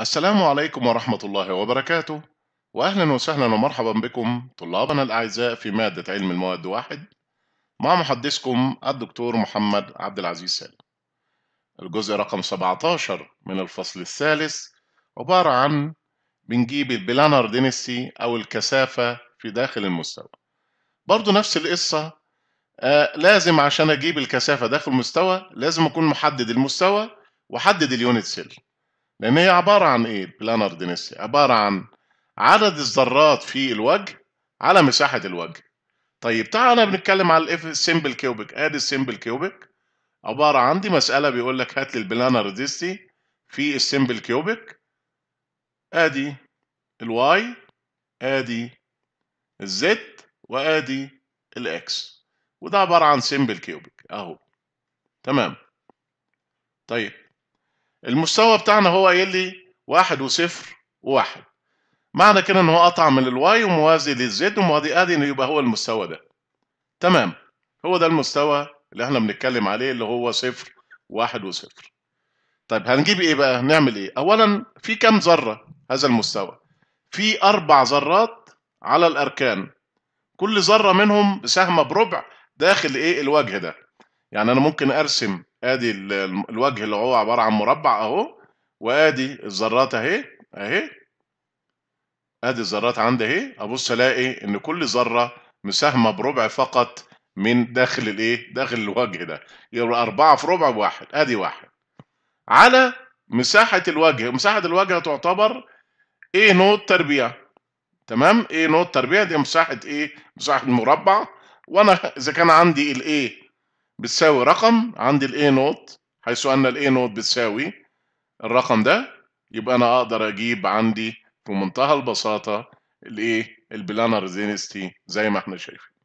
السلام عليكم ورحمة الله وبركاته وأهلا وسهلا ومرحبا بكم طلابنا الأعزاء في مادة علم المواد واحد مع محدثكم الدكتور محمد عبد العزيز سالم الجزء رقم 17 من الفصل الثالث عبارة عن بنجيب البلانر دينستي أو الكثافة في داخل المستوى برضو نفس القصة آه لازم عشان أجيب الكثافة داخل المستوى لازم أكون محدد المستوى وحدد اليونت سيل لأن هي عبارة عن إيه بلانر دينسي عبارة عن عدد الذرات في الوجه على مساحة الوجه طيب تعالى بنتكلم على الاف سيمبل كيوبيك ادي السمبل كيوبيك عباره عن دي مساله بيقول لك هات لي البلانر ديستي في السمبل كيوبيك ادي الواي ادي الزد وادي الاكس وده عباره عن سمبل كيوبيك اهو تمام طيب المستوى بتاعنا هو قايل لي واحد وصفر وواحد معنى كده ان هو قطع من الواي وموازي للزد وموازي ادي انه يبقى هو المستوى ده تمام هو ده المستوى اللي احنا بنتكلم عليه اللي هو صفر واحد وصفر طيب هنجيب ايه بقى نعمل ايه اولا في كام ذره هذا المستوى في اربع ذرات على الاركان كل ذره منهم بسهم بربع داخل ايه الوجه ده يعني انا ممكن ارسم ادي الوجه اللي هو عباره عن مربع اهو وادي الذرات اهي اهي ادي الذرات عندي اهي ابص الاقي ان كل ذره مساهمه بربع فقط من داخل الايه داخل الوجه ده يبقى أربعة في ربع بواحد ادي واحد على مساحه الوجه مساحه الوجه تعتبر ايه نوت تربيع تمام ايه نوت تربيع دي مساحه ايه مساحه المربع وانا اذا كان عندي الايه بتساوي رقم عندي الاي نوت حيث ان الاي نوت بتساوي الرقم ده يبقى انا اقدر اجيب عندي بمنتهى البساطه الايه البلانر دينستي زي ما احنا شايفين